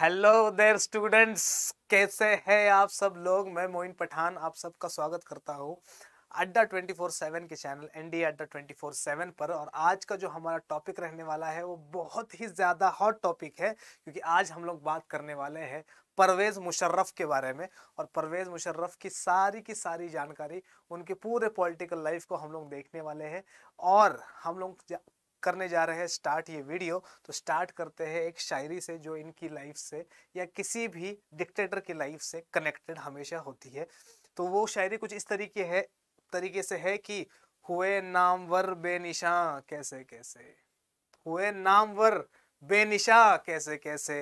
Hello देर students कैसे हैं आप सब लोग मैं मोइन पठान आप सबका स्वागत करता हूँ अड्डा ट्वेंटी फोर सेवन के चैनल एन डी अड्डा ट्वेंटी फोर सेवन पर और आज का जो हमारा टॉपिक रहने वाला है वो बहुत ही ज़्यादा हॉट टॉपिक है क्योंकि आज हम लोग बात करने वाले हैं परवेज़ मुशर्रफ के बारे में और परवेज़ मुशर्रफ की सारी की सारी जानकारी उनके पूरे पॉलिटिकल लाइफ को हम लोग देखने वाले हैं और हम लोग करने जा रहे हैं स्टार्ट ये वीडियो तो स्टार्ट करते हैं एक शायरी से जो इनकी लाइफ से या किसी भी डिक्टेटर की लाइफ से कनेक्टेड हमेशा होती है तो वो शायरी कुछ इस तरीके है तरीके से है कि हुए नामवर बेनिशा कैसे कैसे हुए नामवर बेनिशा कैसे कैसे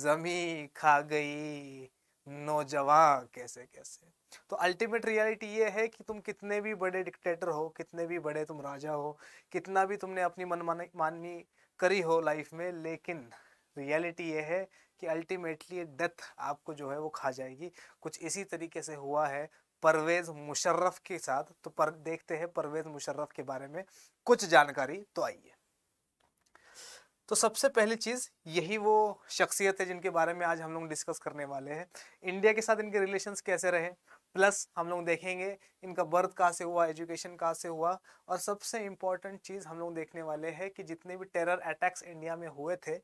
जमी खा गई नौजवान कैसे कैसे तो अल्टीमेट रियलिटी ये है कि तुम कितने भी बड़े डिक्टेटर हो कितने भी बड़े तुम राजा हो कितना भी तुमने अपनी मनमानी माननी करी हो लाइफ में लेकिन रियलिटी ये है कि अल्टीमेटली डेथ आपको जो है वो खा जाएगी कुछ इसी तरीके से हुआ है परवेज़ मुशर्रफ के साथ तो पर देखते हैं परवेज़ मुशर्रफ के बारे में कुछ जानकारी तो आइए तो सबसे पहली चीज़ यही वो शख्सियत है जिनके बारे में आज हम लोग डिस्कस करने वाले हैं इंडिया के साथ इनके रिलेशंस कैसे रहे प्लस हम लोग देखेंगे इनका बर्थ कहाँ से हुआ एजुकेशन कहाँ से हुआ और सबसे इम्पॉर्टेंट चीज़ हम लोग देखने वाले हैं कि जितने भी टेरर अटैक्स इंडिया में हुए थे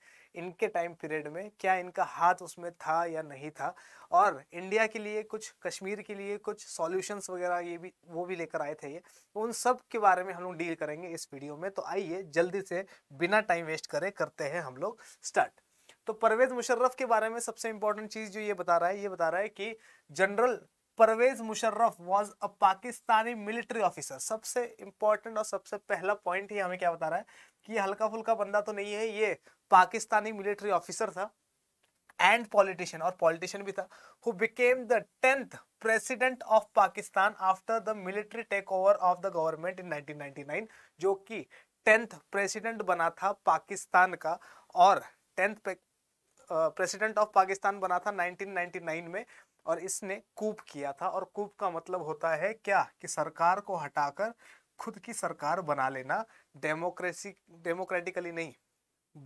इनके टाइम पीरियड में क्या इनका हाथ उसमें था या नहीं था और इंडिया के लिए कुछ कश्मीर के लिए कुछ सॉल्यूशंस वगैरह ये भी वो भी लेकर आए थे ये उन सब के बारे में हम लोग डील करेंगे इस वीडियो में तो आइए जल्दी से बिना टाइम वेस्ट करें करते हैं हम लोग स्टार्ट तो परवेज मुशर्रफ के बारे में सबसे इम्पोर्टेंट चीज़ जो ये बता रहा है ये बता रहा है कि general Pervez Musharraf was a Pakistani military officer सबसे इंपॉर्टेंट और सबसे पहला पॉइंट ही हमें क्या बता रहा है कि हल्का फुल्का बंदा तो नहीं है ये पाकिस्तानी मिलिट्री ऑफिसर था एंड पॉलिटिशियन और पॉलिटिशियन भी था who became the tenth president of Pakistan after the military takeover of the government in 1999 जो कि टेंथ प्रेसिडेंट बना था पाकिस्तान का और टेंथ प्रेसिडेंट ऑफ पाकिस्तान बना था 1999 में और इसने कूप किया था और कूप का मतलब होता है क्या कि सरकार को हटाकर खुद की सरकार बना लेना डेमोक्रेसी डेमोक्रेटिकली नहीं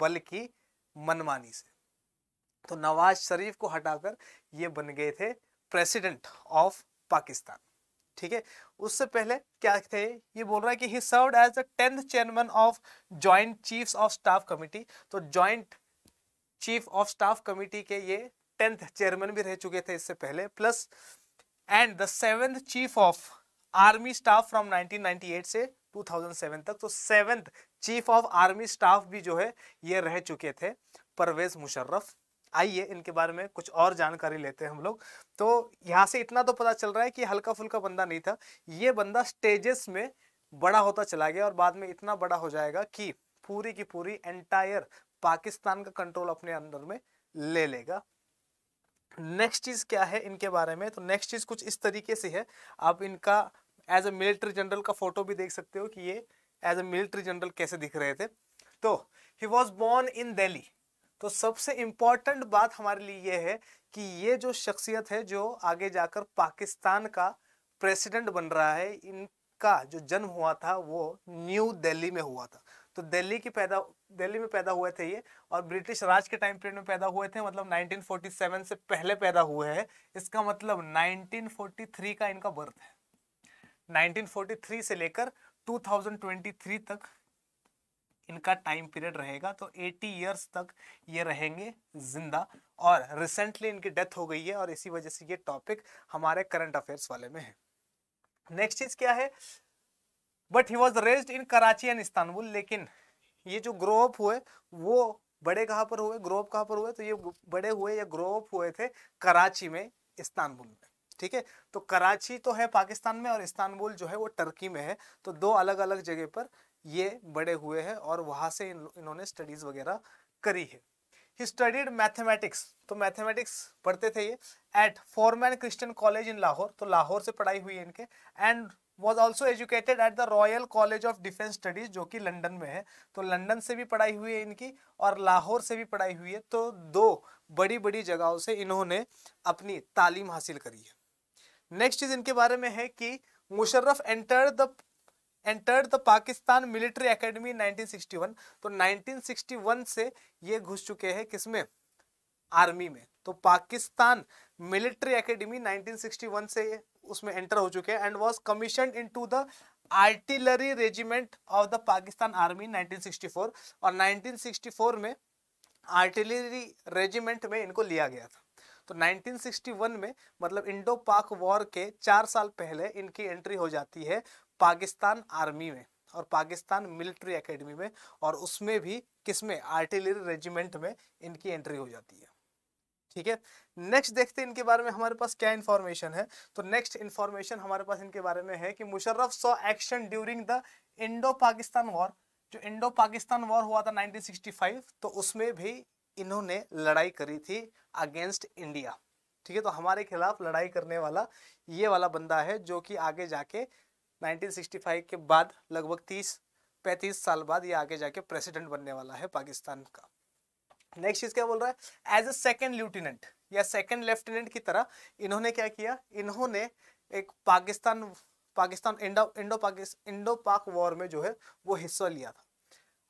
बल्कि मनमानी से तो नवाज शरीफ को हटाकर ये बन गए थे प्रेसिडेंट ऑफ पाकिस्तान ठीक है उससे पहले क्या थे ये बोल रहा है कि he served as the tenth chairman of joint chiefs of staff committee तो joint chief of staff committee के ये टेंथ चेयरमैन भी रह चुके थे इससे पहले plus and the seventh chief of army staff from 1998 से 2007 तक तो seventh chief of army staff भी जो है ये रह चुके थे परवेज मुशर्रफ आइए इनके बारे में कुछ और जानकारी लेते हैं हम लोग तो यहाँ से इतना तो पता चल रहा है कि हल्का फुल्का बंदा नहीं था ये बंदा स्टेजेस में बड़ा होता चला गया और बाद में इतना बड़ा हो जाएगा कि पूरी की पूरी एंटायर पाकिस्तान का कंट्रोल अपने अंदर में ले लेगा नेक्स्ट चीज़ क्या है इनके बारे में तो नेक्स्ट चीज़ कुछ इस तरीके से है आप इनका एज ए मिलिट्री जनरल का फोटो भी देख सकते हो कि ये एज ए मिलिट्री जनरल कैसे दिख रहे थे तो he was born in Delhi तो सबसे इम्पॉर्टेंट बात हमारे लिए ये है कि ये जो शख्सियत है जो आगे जाकर पाकिस्तान का प्रेसिडेंट बन रहा है इनका जो जन्म हुआ था वो न्यू दिल्ली में हुआ था तो दिल्ली की पैदा दिल्ली में पैदा हुए थे ये और ब्रिटिश राज के टाइम पीरियड में पैदा हुए थे मतलब 1947 से पहले पैदा हुए हैं इसका मतलब 1943 का इनका बर्थ है 1943 से लेकर 2023 तक इनका टाइम पीरियड रहेगा तो 80 इयर्स तक ये रहेंगे जिंदा और रिसेंटली इनकी डेथ हो गई है और इसी वजह से ये टॉपिक हमारे करंट अफेयर्स वाले में है नेक्स्ट चीज क्या है but he was raised in Karachi and Istanbul लेकिन ये जो ग्रो अप हुए वो बड़े कहाँ पर हुए ग्रो अप कहाँ पर हुए तो ये बड़े हुए या ग्रो अप हुए थे कराची में इस्तानबुल में ठीक है तो कराची तो है पाकिस्तान में और इस्तानबुल जो है वो टर्की में है तो दो अलग अलग जगह पर ये बड़े हुए हैं और वहाँ से इन, इन्होंने स्टडीज वगैरह करी है ही स्टडीड मैथमेटिक्स तो मैथमेटिक्स पढ़ते थे ये at Forman Christian College in Lahore तो लाहौर से पढ़ाई हुई है इनके and was also educated at the Royal College of Defence Studies जो कि लंडन में है तो लंडन से भी पढ़ाई हुई है इनकी और लाहौर से भी पढ़ाई हुई है तो दो बड़ी बड़ी जगहों से इन्होंने अपनी तालीम हासिल करी है नेक्स्ट चीज़ इनके बारे में है कि Musharraf enter the entered the Pakistan Military Academy 1961 तो 1961 से ये घुस चुके हैं किसमें आर्मी में तो पाकिस्तान मिलिट्री एकेडमी 1961 से उसमें एंटर हो चुके हैं and was commission into the artillery regiment of the Pakistan army 1964 और 1964 में आर्टिलरी रेजिमेंट में इनको लिया गया था तो 1961 में मतलब इंडो पाक वॉर के चार साल पहले इनकी एंट्री हो जाती है पाकिस्तान आर्मी में और पाकिस्तान मिलिट्री एकेडमी में और उसमें भी किसमें आर्टिलरी रेजिमेंट में इनकी एंट्री हो जाती है ठीक है नेक्स्ट देखते हैं इनके बारे में हमारे पास क्या इन्फॉर्मेशन है तो नेक्स्ट इन्फॉर्मेशन हमारे पास इनके बारे में है कि Musharraf saw action during the Indo Pakistan war जो इंडो पाकिस्तान वॉर हुआ था 1965 तो उसमें भी इन्होंने लड़ाई करी थी अगेंस्ट इंडिया ठीक है तो हमारे खिलाफ लड़ाई करने वाला ये वाला बंदा है जो कि आगे जाके 1965 के बाद लगभग 30 35 साल बाद ये आगे जाके प्रेसिडेंट बनने वाला है पाकिस्तान का नेक्स्ट चीज क्या बोल रहा है एज अ सेकेंड लेफ्टिनेंट या सेकेंड लेफ्टिनेंट की तरह इन्होंने क्या किया इन्होंने एक Pakistan Pakistan Indo Indo Pakistan Indo Pak war में जो है वो हिस्सा लिया था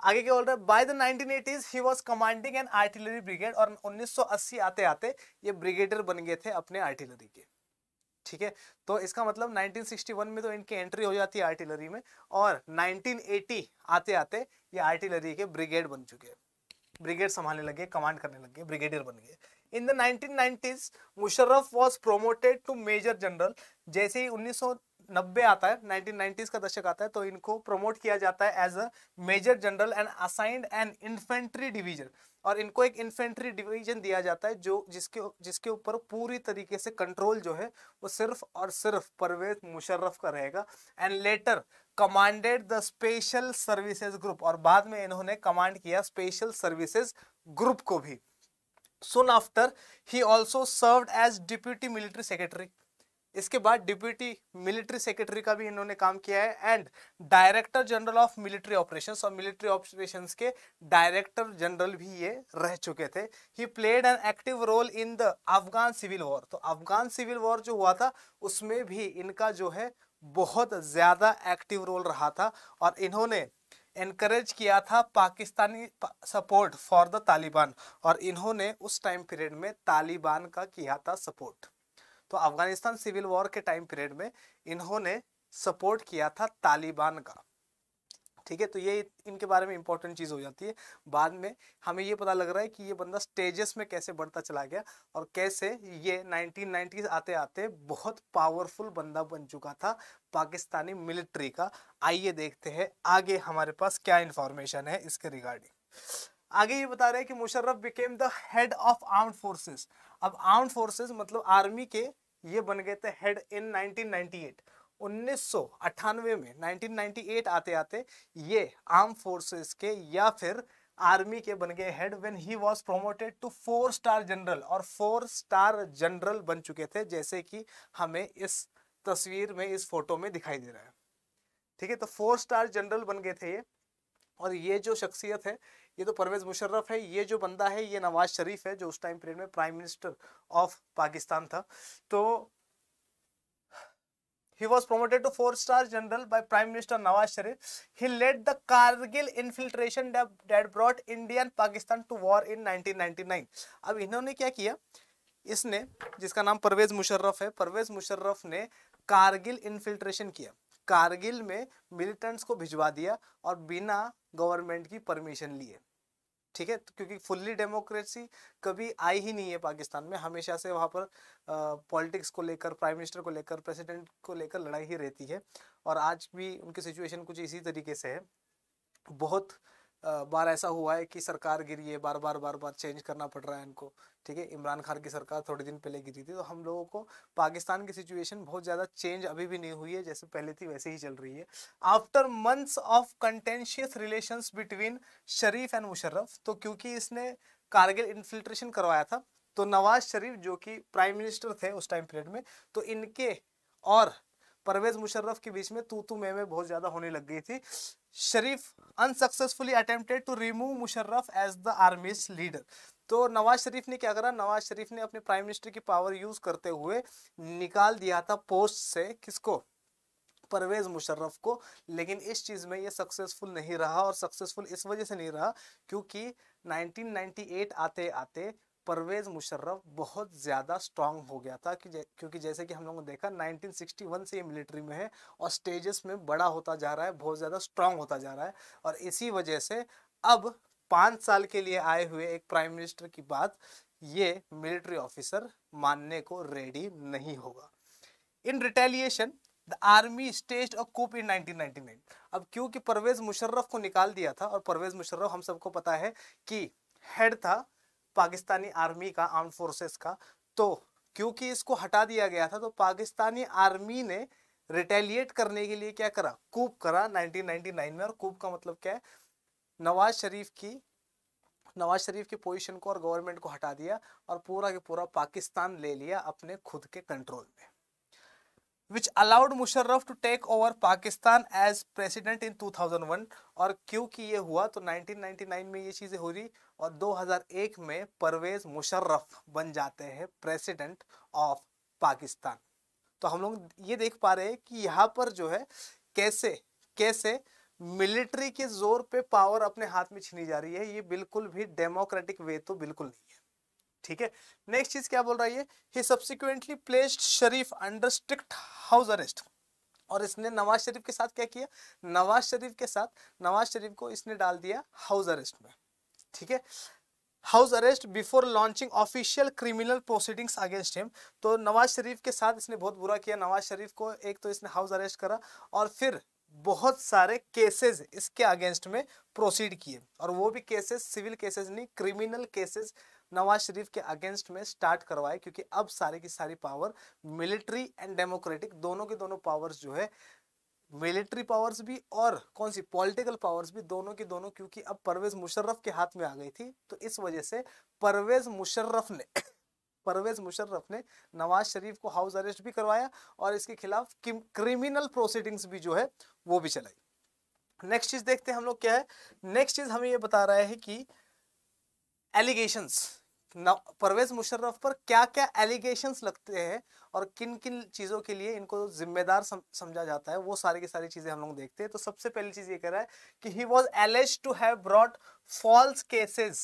आगे क्या बोल रहा है by the 1980s he was commanding an artillery brigade और 1980 आते आते ये ब्रिगेडियर बन गए थे अपने आर्टिलरी के ठीक है तो इसका मतलब 1961 में तो इनकी एंट्री हो जाती है आर्टिलरी में और 1980 आते आते ये आर्टिलरी के ब्रिगेड बन चुके हैं ब्रिगेड संभालने लगे कमांड करने लगे ब्रिगेडियर बन गए in the 1990s Musharraf was promoted to major general जैसे ही 1990 आता है 1990s का दशक आता है तो इनको प्रमोट किया जाता है as a major general and assigned an infantry division और इनको एक इन्फेंट्री डिवीजन दिया जाता है जो जिसके जिसके ऊपर पूरी तरीके से कंट्रोल जो है वो सिर्फ और सिर्फ परवेज मुशर्रफ का रहेगा and later commanded the special services group और बाद में इन्होंने कमांड किया स्पेशल सर्विसेज ग्रुप को भी सुन after he also serve as deputy military secretary इसके बाद डिप्यूटी मिलिट्री सेक्रेटरी का भी इन्होंने काम किया है and director general of military operations और मिलिट्री ऑपरेशंस के डायरेक्टर जनरल भी ये रह चुके थे he played an active role in the Afghan civil war तो अफगान सिविल वॉर जो हुआ था उसमें भी इनका जो है बहुत ज़्यादा एक्टिव रोल रहा था और इन्होंने इनक्रेज किया था Pakistani support for the Taliban और इन्होंने उस टाइम पीरियड में तालिबान का किया था सपोर्ट तो अफगानिस्तान सिविल वॉर के टाइम पीरियड में इन्होंने सपोर्ट किया था तालिबान का ठीक है तो ये इनके बारे में इंपॉर्टेंट चीज़ हो जाती है बाद में हमें ये पता लग रहा है कि ये बंदा स्टेजेस में कैसे बढ़ता चला गया और कैसे ये नाइनटीन आते आते बहुत पावरफुल बंदा बन चुका था पाकिस्तानी मिलिट्री का आइए देखते हैं आगे हमारे पास क्या इंफॉर्मेशन है इसके रिगार्डिंग आगे ये बता रहे हैं कि Musharraf became the head of arm forces अब आर्म फोर्सेस मतलब आर्मी के ये बन गए थे हेड इन 1998 1998 में 1998 आते आते ये आर्म फोर्सेस के या फिर आर्मी के बन गए head when he was promoted to four star general और फोर स्टार जनरल बन चुके थे जैसे कि हमें इस तस्वीर में इस फोटो में दिखाई दे रहा है ठीक है तो फोर स्टार जनरल बन गए थे ये और ये जो शख्सियत है ये तो परवेज मुशर्रफ है ये जो बंदा है ये नवाज शरीफ है जो उस टाइम पीरियड में प्राइम मिनिस्टर ऑफ पाकिस्तान था तो He was promoted to four-star general by Prime Minister Nawaz Sharif. He led the Kargil infiltration that, that brought India and Pakistan to war in 1999. ab inhone kya kiya isne jiska naam parvez musharraf hai parvez musharraf ne kargil infiltration kiya Kargil में militants को भिजवा दिया और बिना government की permission लिए ठीक है तो क्योंकि फुल्ली डेमोक्रेसी कभी आई ही नहीं है पाकिस्तान में हमेशा से वहाँ पर पॉलिटिक्स को लेकर प्राइम मिनिस्टर को लेकर प्रेसिडेंट को लेकर लड़ाई ही रहती है और आज भी उनकी सिचुएशन कुछ इसी तरीके से है बहुत बार ऐसा हुआ है कि सरकार गिरी है बार बार बार बार चेंज करना पड़ रहा है इनको ठीक है इमरान खान की सरकार थोड़े दिन पहले गिरी थी तो हम लोगों को पाकिस्तान की सिचुएशन बहुत ज़्यादा चेंज अभी भी नहीं हुई है जैसे पहले थी वैसे ही चल रही है after months of contentious relation between Sharif and Musharraf तो क्योंकि इसने कारगिल इन्फिल्ट्रेशन करवाया था तो नवाज शरीफ जो कि प्राइम मिनिस्टर थे उस टाइम पीरियड में तो इनके और परवेज मुशर्रफ के बीच में तू तू मे में बहुत ज़्यादा होने लग गई थी Sharif unsuccessfully attempted to remove Musharraf as the army's leader तो नवाज शरीफ ने क्या करा नवाज शरीफ ने अपने प्राइम मिनिस्टर की पावर यूज़ करते हुए निकाल दिया था पोस्ट से किसको परवेज़ मुशर्रफ को लेकिन इस चीज़ में ये सक्सेसफुल नहीं रहा और सक्सेसफुल इस वजह से नहीं रहा क्योंकि 1998 आते आते परवेज़ मुशर्रफ बहुत ज़्यादा स्ट्रांग हो गया था कि क्योंकि जैसे कि हम लोगों ने देखा 1961 से ये मिलिट्री में है और स्टेजेस में बड़ा होता जा रहा है बहुत ज़्यादा स्ट्रांग होता जा रहा है और इसी वजह से अब पाँच साल के लिए आए हुए एक प्राइम मिनिस्टर की बात ये मिलिट्री ऑफिसर मानने को रेडी नहीं होगा in retaliation the army stage और कूप इन 1999 अब क्योंकि परवेज मुशर्रफ को निकाल दिया था और परवेज मुशर्रफ हम सबको पता है कि हेड था पाकिस्तानी आर्मी का आर्म फोर्सेस का तो क्योंकि इसको हटा दिया गया था तो पाकिस्तानी आर्मी ने रिटेलिएट करने के लिए क्या करा कूप करा 1999 में और कूप का मतलब क्या है नवाज शरीफ की नवाज शरीफ की पोजीशन को और गवर्नमेंट को हटा दिया और पूरा के पूरा पाकिस्तान ले लिया अपने खुद के कंट्रोल में which allowed Musharraf to take over Pakistan as president in 2001 और क्योंकि ये हुआ तो 1999 में ये चीज़ें हो रही और 2001 में परवेज मुशर्रफ बन जाते हैं प्रेसिडेंट ऑफ पाकिस्तान तो हम लोग ये देख पा रहे हैं कि यहाँ पर जो है कैसे कैसे मिलिट्री के जोर पे पावर अपने हाथ में छीनी जा रही है ये बिल्कुल भी डेमोक्रेटिक वे तो बिल्कुल नहीं ठीक है नेक्स्ट चीज क्या बोल रहा है he subsequently placed Sharif under strict house arrest और इसने नवाज शरीफ के साथ क्या किया नवाज शरीफ के साथ नवाज शरीफ को इसने डाल दिया हाउस अरेस्ट में ठीक है house arrest before launching official criminal proceedings against him तो नवाज शरीफ के साथ इसने बहुत बुरा किया नवाज शरीफ को एक तो इसने हाउस अरेस्ट करा और फिर बहुत सारे केसेस इसके अगेंस्ट में प्रोसीड किए और वो भी केसेस सिविल केसेस नहीं क्रिमिनल केसेस नवाज शरीफ के अगेंस्ट में स्टार्ट करवाए क्योंकि अब सारी की सारी पावर मिलिट्री एंड डेमोक्रेटिक दोनों के दोनों पावर्स जो है मिलिट्री पावर्स भी और कौन सी पॉलिटिकल पावर्स भी दोनों की दोनों क्योंकि अब परवेज मुशर्रफ के हाथ में आ गई थी तो इस वजह से परवेज मुशर्रफ ने परवेज मुशर्रफ ने नवाज शरीफ को हाउस अरेस्ट भी करवाया और इसके खिलाफ क्रिमिनल प्रोसीडिंग्स भी जो है वो भी चलाई नेक्स्ट चीज देखते हैं हम लोग क्या है नेक्स्ट चीज हमें ये बता रहा है कि एलिगेशंस परवेज मुशर्रफ पर क्या क्या एलिगेशंस लगते हैं और किन किन चीज़ों के लिए इनको जिम्मेदार समझा जाता है वो सारी की सारी चीज़ें हम लोग देखते हैं तो सबसे पहली चीज़ ये कह रहा है कि he was alleged to have brought false cases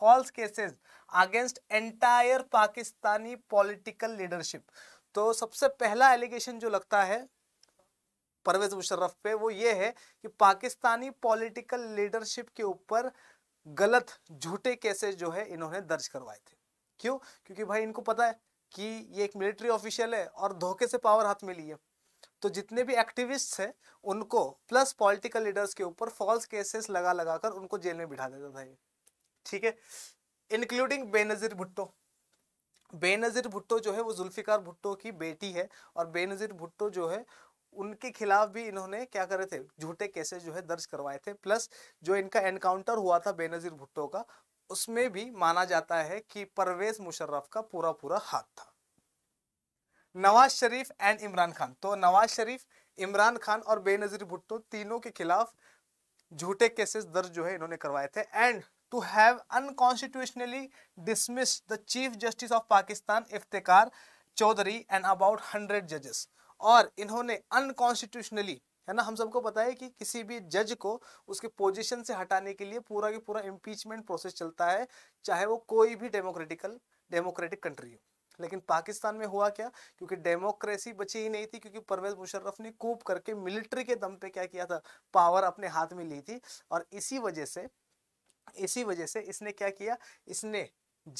false cases against entire Pakistani political leadership तो सबसे पहला एलिगेशन जो लगता है परवेज मुशर्रफ पे वो ये है कि पाकिस्तानी पॉलिटिकल लीडरशिप के ऊपर गलत झूठे केसेस जो है इन्होंने दर्ज करवाए थे क्यों क्योंकि भाई इनको पता है कि ये एक मिलिट्री ऑफिशियल है और धोखे से पावर हाथ में लिए तो जितने भी एक्टिविस्ट हैं उनको प्लस पॉलिटिकल लीडर्स के ऊपर फॉल्स केसेस लगा लगा कर उनको जेल में बिठा देता था ये ठीक है इंक्लूडिंग बेनजीर भुट्टो बेनजीर भुट्टो जो है वो जुल्फिकार भुट्टो की बेटी है और बेनजीर भुट्टो जो है उनके खिलाफ भी इन्होंने क्या करे थे झूठे केसेस जो है दर्ज करवाए थे प्लस जो इनका एनकाउंटर हुआ था बेनजीर भुट्टो का उसमें भी माना जाता है कि परवेज मुशर्रफ का पूरा पूरा हाथ था नवाज शरीफ एंड इमरान खान तो नवाज शरीफ इमरान खान और बेनजीर भुट्टो तीनों के खिलाफ झूठे केसेस दर्ज जो है इन्होंने करवाए थे and to have unconstitutionally dismiss the chief justice of Pakistan Iftikhar Chaudhry and about hundred जजेस और इन्होंने अनकॉन्स्टिट्यूशनली है ना हम सबको पता है कि किसी भी जज को उसके पोजीशन से हटाने के लिए पूरा की पूरा इम्पीचमेंट प्रोसेस चलता है चाहे वो कोई भी डेमोक्रेटिकल डेमोक्रेटिक कंट्री हो लेकिन पाकिस्तान में हुआ क्या क्योंकि डेमोक्रेसी बची ही नहीं थी क्योंकि परवेज मुशर्रफ ने कूप करके मिलिट्री के दम पे क्या किया था पावर अपने हाथ में ली थी और इसी वजह से इसी वजह से इसने क्या किया इसने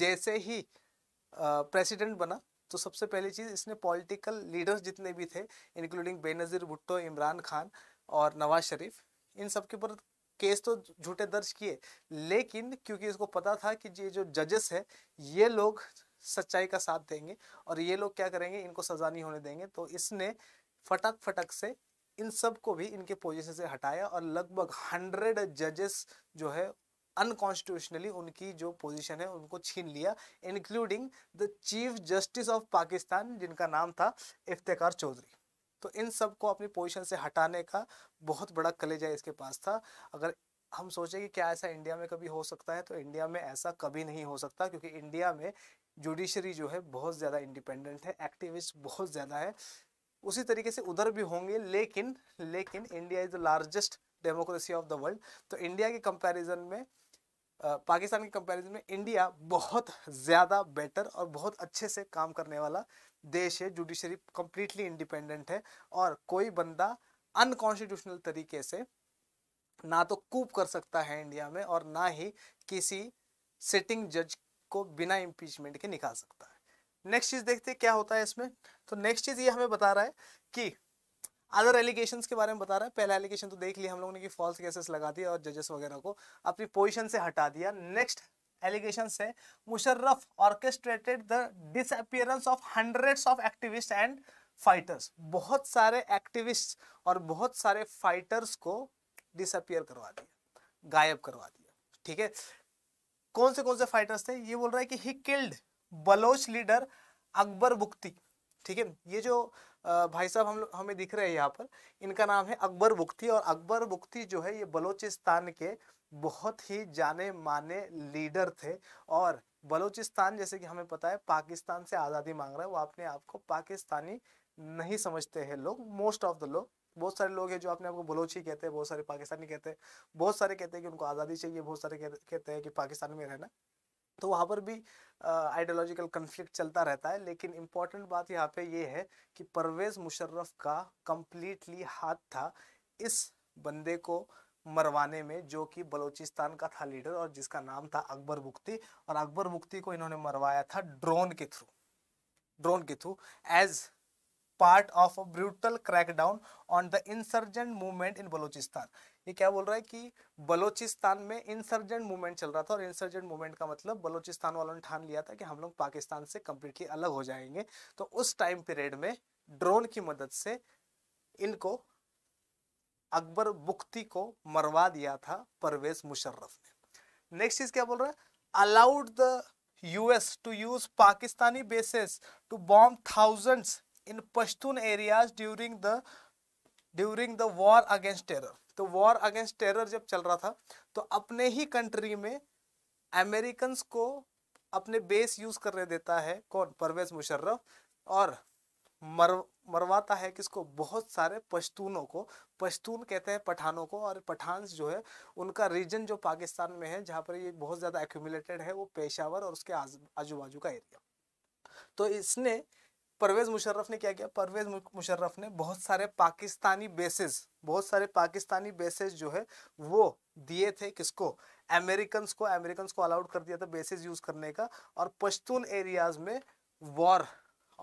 जैसे ही प्रेसिडेंट बना तो सबसे पहली चीज़ इसने पॉलिटिकल लीडर्स जितने भी थे इंक्लूडिंग बेनज़ीर भुट्टो इमरान खान और नवाज शरीफ इन सब के ऊपर केस तो झूठे दर्ज किए लेकिन क्योंकि इसको पता था कि ये जो जजेस है ये लोग सच्चाई का साथ देंगे और ये लोग क्या करेंगे इनको सजा नहीं होने देंगे तो इसने फटक फटक से इन सब को भी इनके पोजीशन से हटाया और लगभग हंड्रेड जजेस जो है अनकॉन्स्टिट्यूशनली उनकी जो पोजीशन है उनको छीन लिया including the chief justice of Pakistan जिनका नाम था इफ्तार चौधरी तो इन सबको अपनी पोजीशन से हटाने का बहुत बड़ा कलेजा इसके पास था अगर हम सोचें कि क्या ऐसा इंडिया में कभी हो सकता है तो इंडिया में ऐसा कभी नहीं हो सकता क्योंकि इंडिया में जुडिशरी जो है बहुत ज़्यादा इंडिपेंडेंट है एक्टिविस्ट बहुत ज़्यादा है उसी तरीके से उधर भी होंगे लेकिन लेकिन India is the largest democracy of the world तो इंडिया के कंपैरिजन में पाकिस्तान के कंपैरिजन में इंडिया बहुत ज़्यादा बेटर और बहुत अच्छे से काम करने वाला देश है जुडिशरी कंप्लीटली इंडिपेंडेंट है और कोई बंदा अनकॉन्स्टिट्यूशनल तरीके से ना तो कूप कर सकता है इंडिया में और ना ही किसी सिटिंग जज को बिना इम्पीचमेंट के निकाल सकता है नेक्स्ट चीज़ देखते हैं क्या होता है इसमें तो नेक्स्ट चीज़ ये हमें बता रहा है कि अदर एलिगेशन के बारे में बता रहा है पहला एलिगेशन तो देख लिया हम लोगों ने कि फॉल्स केसेस लगा दिया और जजेस वगैरह को अपनी पोजिशन से हटा दिया नेक्स्ट एलिगेशन से Musharraf orchestrated the disappearance of hundreds of activist and fighters बहुत सारे एक्टिविस्ट और बहुत सारे फाइटर्स को डिसअपियर करवा दिया गायब करवा दिया ठीक है कौन से कौन से फाइटर्स थे ये बोल रहा है कि he killed Baloch leader Akbar Bugti ठीक है ये जो भाई साहब हम हमें दिख रहे हैं यहाँ पर इनका नाम है अकबर बुख्ती और अकबर बुख्ती जो है ये बलोचिस्तान के बहुत ही जाने माने लीडर थे और बलोचिस्तान जैसे कि हमें पता है पाकिस्तान से आज़ादी मांग रहा है वो अपने आप को पाकिस्तानी नहीं समझते हैं लोग मोस्ट ऑफ द लोग बहुत सारे लोग हैं जो अपने आप को बलोची कहते हैं बहुत सारे पाकिस्तानी कहते हैं बहुत सारे कहते हैं कि उनको आज़ादी चाहिए बहुत सारे कहते हैं कि पाकिस्तान में रहना तो वहाँ पर भी आइडियोलॉजिकल uh, कन्फ्लिक्ट चलता रहता है लेकिन इम्पॉर्टेंट बात यहाँ पे ये है कि परवेज़ मुशर्रफ का कम्प्लीटली हाथ था इस बंदे को मरवाने में जो कि बलूचिस्तान का था लीडर और जिसका नाम था अकबर मुख्ती और अकबर मुख्ती को इन्होंने मरवाया था ड्रोन के थ्रू ड्रोन के through as part of a brutal crackdown on the insurgent movement in Balochistan ये क्या बोल रहा है कि बलोचिस्तान में इंसर्जेंट मूवमेंट चल रहा था और इंसर्जेंट मूवमेंट का मतलब बलोचिस्तान वालों ने ठान लिया था कि हम लोग पाकिस्तान से कम्प्लीटली अलग हो जाएंगे तो उस टाइम पीरियड में ड्रोन की मदद से इनको अकबर बुख्ती को मरवा दिया था परवेज मुशर्रफ ने नेक्स्ट चीज क्या बोल रहा है allowed the US to use Pakistani bases to bomb thousands in Pashtun areas during the during the war against terror तो वॉर अगेंस्ट टेरर जब चल रहा था तो अपने ही कंट्री में अमेरिकन को अपने बेस यूज करने देता है कौन परवेज मुशर्रफ और मर मरवाता है किसको बहुत सारे पश्तूनों को पश्तून कहते हैं पठानों को और पठान जो है उनका रीजन जो पाकिस्तान में है जहाँ पर ये बहुत ज़्यादा एक्यूमुलेटेड है वो पेशावर और उसके आजू बाजू का एरिया तो इसने परवेज मुशर्रफ ने क्या किया परवेज मुशर्रफ ने बहुत सारे पाकिस्तानी बेसिस बहुत सारे पाकिस्तानी बेसिस जो है वो दिए थे किसको अमेरिकन को अमेरिकन को अलाउड कर दिया था बेसिस यूज करने का और पश्तून एरियाज में वॉर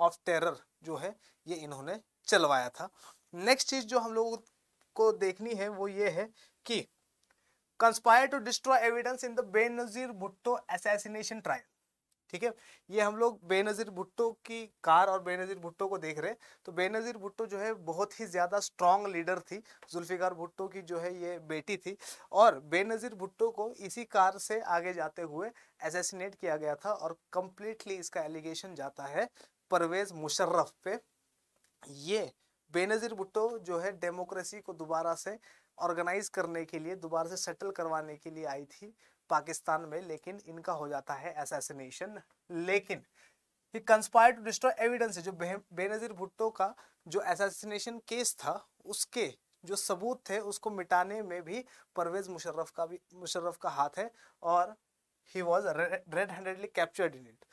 ऑफ टेरर जो है ये इन्होंने चलवाया था नेक्स्ट चीज जो हम लोगों को देखनी है वो ये है कि conspire to destroy evidence in the Benazir Bhutto assassination trial ठीक है ये हम लोग बेनज़ीर भुट्टो की कार और बेनज़ीर भुट्टो को देख रहे हैं तो बेनज़ीर भुट्टो जो है बहुत ही ज़्यादा स्ट्रॉन्ग लीडर थी जुल्फ़िकार भुट्टो की जो है ये बेटी थी और बेनज़ीर भुट्टो को इसी कार से आगे जाते हुए एसेसिनेट किया गया था और कम्प्लीटली इसका एलिगेशन जाता है परवेज़ मुशर्रफ पे ये बेनज़ीर भुट्टो जो है डेमोक्रेसी को दोबारा से ऑर्गेनाइज करने के लिए दोबारा से सेटल करवाने के लिए आई थी पाकिस्तान में लेकिन इनका हो जाता है असैसिनेशन लेकिन he conspire to destroy evidence जो बेनजीर भुट्टो का जो असैसिनेशन केस था उसके जो सबूत थे उसको मिटाने में भी परवेज मुशर्रफ का भी मुशर्रफ का हाथ है और he was red handedly captured in it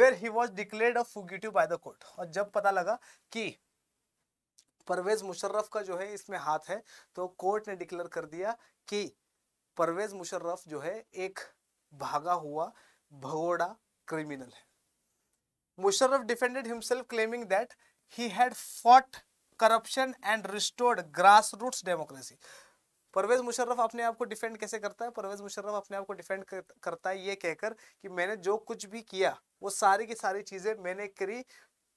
where he was declared a fugitive by the court और जब पता लगा कि परवेज मुशर्रफ का जो है इसमें हाथ है तो कोर्ट ने डिक्लेयर कर दिया कि परवेज मुशर्रफ जो है एक भागा हुआ भगोड़ा क्रिमिनल है Musharraf defended himself claiming that he had fought corruption and restored grass roots democracy Pervez Musharraf अपने आप को डिफेंड कैसे करता है परवेज मुशर्रफ अपने आप को डिफेंड करता है ये कहकर कि मैंने जो कुछ भी किया वो सारी की सारी चीज़ें मैंने करी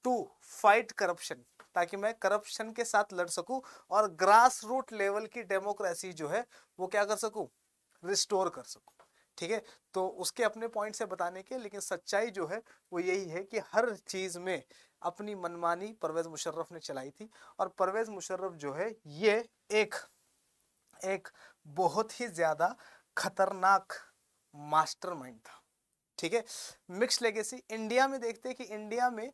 टू फाइट करप्शन ताकि मैं करप्शन के साथ लड़ सकूं और ग्रास रूट लेवल की डेमोक्रेसी जो है वो क्या कर सकूं रिस्टोर कर सकूँ ठीक है तो उसके अपने पॉइंट से बताने के लेकिन सच्चाई जो है वो यही है कि हर चीज़ में अपनी मनमानी परवेज़ मुशर्रफ ने चलाई थी और परवेज़ मुशर्रफ जो है ये एक एक बहुत ही ज़्यादा खतरनाक मास्टरमाइंड था ठीक है मिक्स लेगेसी इंडिया में देखते हैं कि इंडिया में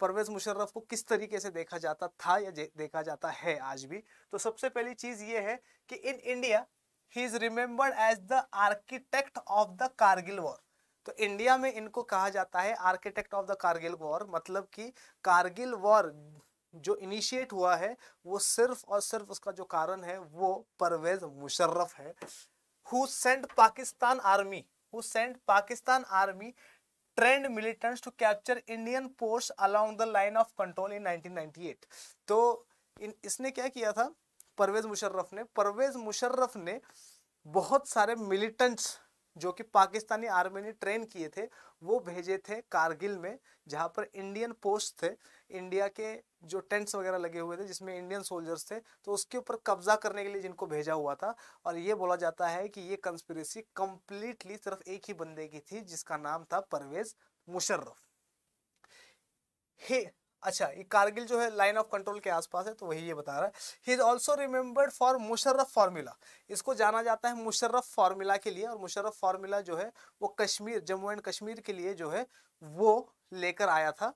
परवेज़ मुशर्रफ को किस तरीके से देखा जाता था या देखा जाता है आज भी तो सबसे पहली चीज़ ये है कि in India he is remembered as the architect of the Kargil war तो इंडिया में इनको कहा जाता है architect of the Kargil war मतलब कि कारगिल वॉर जो इनिशिएट हुआ है वो सिर्फ और सिर्फ उसका जो कारण है वो परवेज मुशर्रफ है who send Pakistan army who send Pakistan army trained militants to capture Indian ports along the line of control in 1998 तो इन इसने क्या किया था परवेज़ मुशर्रफ ने परवेज़ मुशर्रफ ने बहुत सारे मिलिटेंट्स जो कि पाकिस्तानी आर्मी ने ट्रेन किए थे वो भेजे थे कारगिल में जहाँ पर इंडियन पोस्ट थे इंडिया के जो टेंट्स वगैरह लगे हुए थे जिसमें इंडियन सोल्जर्स थे तो उसके ऊपर कब्जा करने के लिए जिनको भेजा हुआ था और ये बोला जाता है कि ये कंस्पिरेसी कम्प्लीटली सिर्फ एक ही बंदे की थी जिसका नाम था परवेज मुशर्रफ हे अच्छा ये कारगिल जो है लाइन ऑफ कंट्रोल के आसपास है तो वही ये बता रहा है he is also remembered for Musharraf formula इसको जाना जाता है मुशर्रफ फार्मूला के लिए और मुशर्रफ फार्मूला जो है वो कश्मीर जम्मू एंड कश्मीर के लिए जो है वो लेकर आया था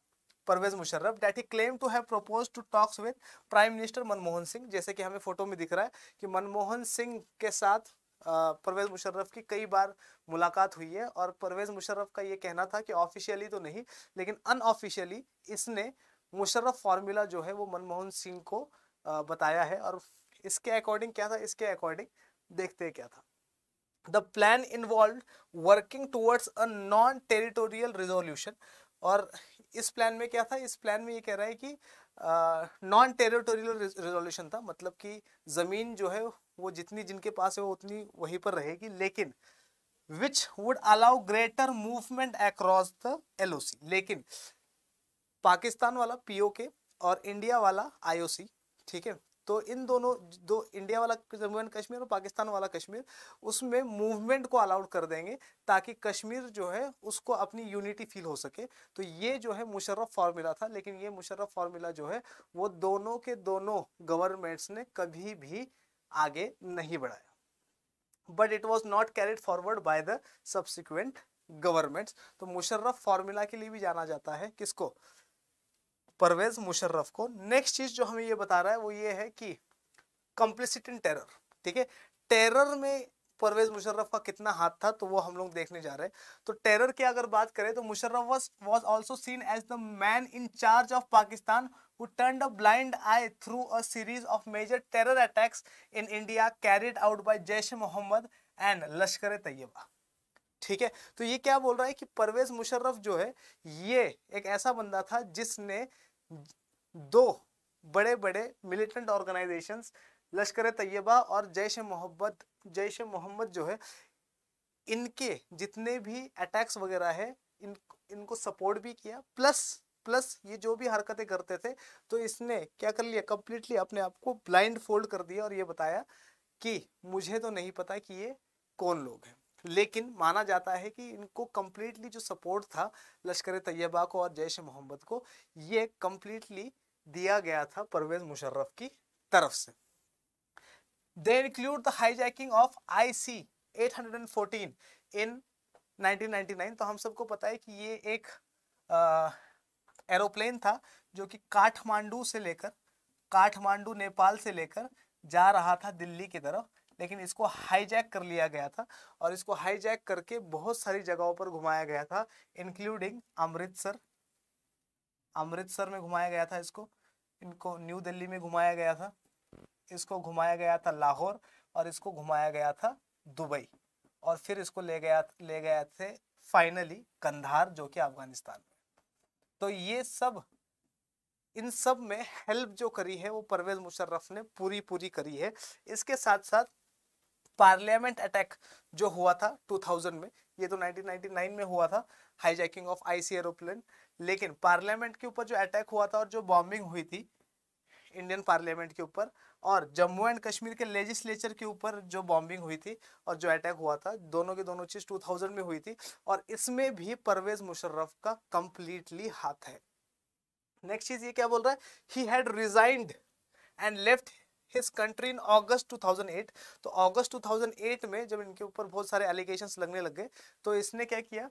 Pervez Musharraf that he claim to have propose to talks with prime minister Manmohan Singh जैसे कि हमें फोटो में दिख रहा है कि मनमोहन सिंह के साथ परवेज़ मुशर्रफ की कई बार मुलाकात हुई है और परवेज़ मुशर्रफ का ये कहना था कि ऑफिशियली तो नहीं लेकिन अनऑफिशियली इसने मुशर्रफ फार्मूला जो है वो मनमोहन सिंह को बताया है और इसके अकॉर्डिंग क्या था इसके अकॉर्डिंग देखते हैं क्या था the plan involve working towards a non territorial resolution और इस प्लान में क्या था इस प्लान में ये कह रहा है कि नॉन टेरिटोरियल रिजोल्यूशन था मतलब कि ज़मीन जो है वो जितनी जिनके पास है वो उतनी वहीं पर रहेगी लेकिन which would allow greater movement across the LOC लेकिन पाकिस्तान वाला पीओके और इंडिया वाला आईओसी ठीक है तो इन दोनों दो इंडिया वाला जम्मू एंड कश्मीर और पाकिस्तान वाला कश्मीर उसमें मूवमेंट को अलाउड कर देंगे ताकि कश्मीर जो है उसको अपनी यूनिटी फील हो सके तो ये जो है मुशर्रफ फार्मूला था लेकिन ये मुशर्रफ फार्मूला जो है वो दोनों के दोनों गवर्नमेंट्स ने कभी भी आगे नहीं बढ़ाया but it was not carried forward by the subsequent governments तो मुशर्रफ फार्मूला के लिए भी जाना जाता है किसको परवेज मुशर्रफ को नेक्स्ट चीज जो हमें ये बता रहा है वो ये है कि कंप्लिसिट इन टेरर ठीक है टेरर में परवेज मुशर्रफ का कितना हाथ था तो वो हम लोग देखने जा रहे हैं तो टेरर की अगर बात करें तो Musharraf was was also seen as the man in charge of Pakistan who turned a blind eye through a series of major terror attacks in India carried out by Jaish Mohammed and Lashkar Taiba ठीक है तो ये क्या बोल रहा है कि परवेज मुशर्रफ जो है ये एक ऐसा बंदा था जिसने दो बड़े बड़े मिलिटेंट ऑर्गेनाइजेशंस लश्कर तैयबा और जैश मोहब्बत जैश मोहम्मद जो है इनके जितने भी अटैक्स वगैरह है इन इनको सपोर्ट भी किया प्लस प्लस ये जो भी हरकतें करते थे तो इसने क्या कर लिया कम्प्लीटली अपने आप को ब्लाइंड फोल्ड कर दिया और ये बताया कि मुझे तो नहीं पता कि ये कौन लोग हैं लेकिन माना जाता है कि इनको कम्प्लीटली जो सपोर्ट था लश्कर तैयबा को और जैश मोहम्मद को ये कम्प्लीटली दिया गया था परवेज मुशर्रफ की तरफ से they include the hijacking of I C eight hundred and fourteen in 1999 तो हम सबको पता है कि ये एक एरोप्लेन था जो कि काठमांडू से लेकर काठमांडू नेपाल से लेकर जा रहा था दिल्ली की तरफ लेकिन इसको हाईजैक कर लिया गया था और इसको हाईजैक करके बहुत सारी जगहों पर घुमाया गया था इंक्लूडिंग अमृतसर अमृतसर में घुमाया गया था इसको इनको न्यू दिल्ली में घुमाया गया था इसको घुमाया गया था लाहौर और इसको घुमाया गया था दुबई और फिर इसको ले गया ले गया थे फाइनली कंधार जो कि अफगानिस्तान में तो ये सब इन सब में हेल्प जो करी है वो परवेज मुशर्रफ ने पूरी पूरी करी है इसके साथ साथ पार्लियामेंट अटैक जो हुआ था 2000 में ये तो 1999 में हुआ था हाईजैकिंग ऑफ आईसी एरोप्लेन लेकिन पार्लियामेंट के ऊपर जो अटैक हुआ था और जो बॉम्बिंग हुई थी इंडियन पार्लियामेंट के ऊपर और जम्मू एंड कश्मीर के लेजिस्लेचर के ऊपर जो बॉम्बिंग हुई थी और जो अटैक हुआ था दोनों के दोनों चीज़ 2000 में हुई थी और इसमें भी परवेज मुशर्रफ का कंप्लीटली हाथ है नेक्स्ट चीज़ ये क्या बोल रहा है he had resigned and left his country in August 2008 तो ऑगस्ट 2008 में जब इनके ऊपर बहुत सारे एलिगेशन लगने लग गए तो इसने क्या किया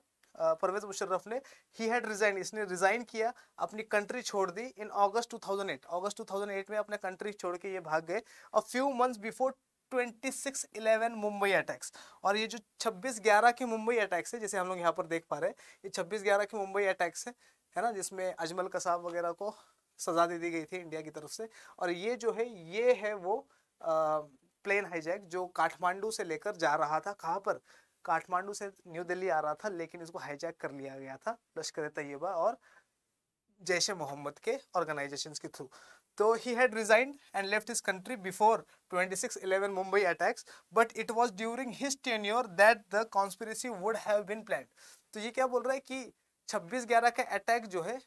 परवेज मुशर्रफ ने ही हैड रिजाइन इसने रिजाइन किया अपनी कंट्री छोड़ दी इन ऑगस्ट 2008 ऑगस्ट 2008 में अपने कंट्री छोड़ के ये भाग गए और few months before 2611 Mumbai attacks और ये जो 26 ग्यारह के मुंबई अटैक्स है जैसे हम लोग यहाँ पर देख पा रहे हैं ये 26 ग्यारह के मुंबई अटैक्स है है ना जिसमें अजमल कसाब वगैरह को सज़ा दे दी गई थी इंडिया की तरफ से और ये जो है ये है वो आ, प्लेन हाईजैक जो काठमांडू से लेकर जा रहा था कहाँ पर काठमांडू से न्यू दिल्ली आ रहा था लेकिन इसको हाईजैक कर लिया गया था लश्कर तैयबा और जैश मोहम्मद के ऑर्गेनाइजेशन के थ्रू तो he had resigned and left his country before 26/11 Mumbai attacks but it was during his tenure that the conspiracy would have been planned तो ये क्या बोल रहा है कि 26/11 का अटैक जो है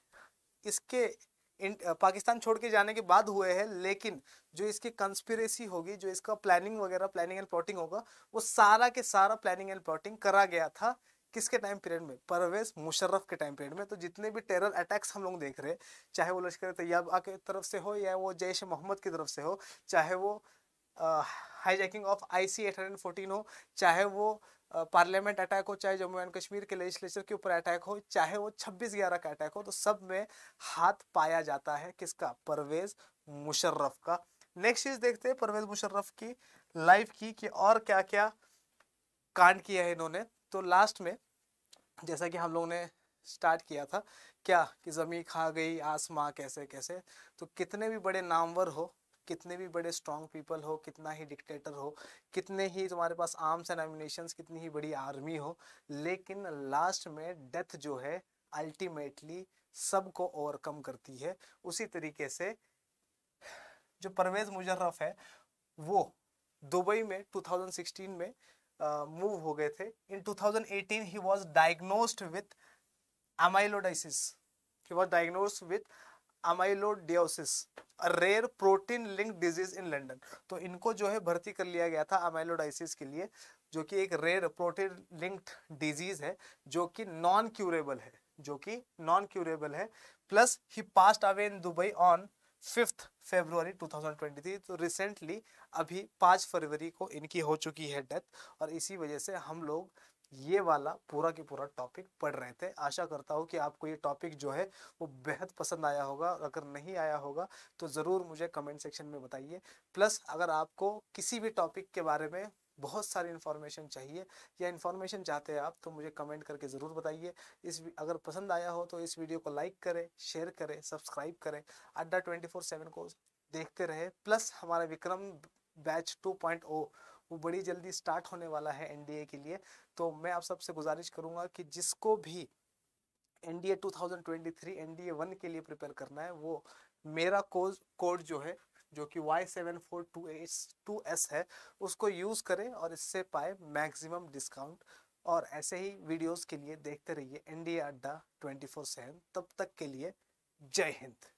इसके पाकिस्तान छोड़ के जाने के बाद हुए हैं लेकिन जो इसकी कंस्पिरेसी होगी जो इसका प्लानिंग वगैरह प्लानिंग एंड प्लॉटिंग होगा वो सारा के सारा प्लानिंग एंड प्लॉटिंग करा गया था किसके टाइम पीरियड में परवेज मुशर्रफ के टाइम पीरियड में तो जितने भी टेरर अटैक्स हम लोग देख रहे हैं चाहे वो लश्कर तैयबा के तरफ से हो या वो जैश मोहम्मद की तरफ से हो चाहे वो hijacking of I C eight hundred fourteen हो चाहे वो पार्लियामेंट अटैक हो चाहे जम्मू एंड कश्मीर के लेजिस्लेचर के ऊपर अटैक हो चाहे वो छब्बीस ग्यारह का अटैक हो तो सब में हाथ पाया जाता है किसका परवेज मुशर्रफ का नेक्स्ट चीज देखते हैं परवेज मुशर्रफ की लाइफ की कि और क्या क्या कांड किया है इन्होंने तो लास्ट में जैसा कि हम लोगों ने स्टार्ट किया था क्या कि जमी खा गई आसमां कैसे कैसे तो कितने भी बड़े नामवर हो कितने भी बड़े स्ट्रॉन्ग पीपल हो कितना ही डिक्टेटर हो कितने ही तुम्हारे पास आर्म्स एंड एमिनेशन कितनी ही बड़ी आर्मी हो लेकिन लास्ट में डेथ जो है अल्टीमेटली सबको ओवरकम करती है उसी तरीके से जो परवेज मुजर्रफ है वो दुबई में 2016 में मूव हो गए थे in 2018 he was diagnosed with amyloidosis he was diagnosed with amyloidosis rare protein link disease in London तो इनको जो है भर्ती कर लिया गया था अमाइलोडाइसिस के लिए जो कि एक रेयर प्रोटीन लिंक्ड डिजीज है जो कि नॉन क्यूरेबल है जो कि नॉन क्यूरेबल है plus he passed away in Dubai on fifth February 2023 तो रिसेंटली अभी पाँच फरवरी को इनकी हो चुकी है डेथ और इसी वजह से हम लोग ये वाला पूरा के पूरा टॉपिक पढ़ रहे थे आशा करता हूँ कि आपको ये टॉपिक जो है वो बेहद पसंद आया होगा और अगर नहीं आया होगा तो ज़रूर मुझे कमेंट सेक्शन में बताइए प्लस अगर आपको किसी भी टॉपिक के बारे में बहुत सारी इन्फॉर्मेशन चाहिए या इन्फॉर्मेशन चाहते हैं आप तो मुझे कमेंट करके ज़रूर बताइए इस अगर पसंद आया हो तो इस वीडियो को लाइक करें शेयर करें सब्सक्राइब करें अड्डा ट्वेंटी फोर सेवन को देखते रहे प्लस हमारा विक्रम बैच 2.0 वो बड़ी जल्दी स्टार्ट होने वाला है एनडीए के लिए तो मैं आप सबसे गुजारिश करूंगा कि जिसको भी एनडीए 2023 एनडीए वन के लिए प्रिपेयर करना है वो मेरा कोज कोड जो है जो कि Y seven four two S two S है उसको यूज़ करें और इससे पाए मैक्सिमम डिस्काउंट और ऐसे ही वीडियोस के लिए देखते रहिए एनडीए अड्डा ट्वेंटी फोर सेवन तब तक के लिए जय हिंद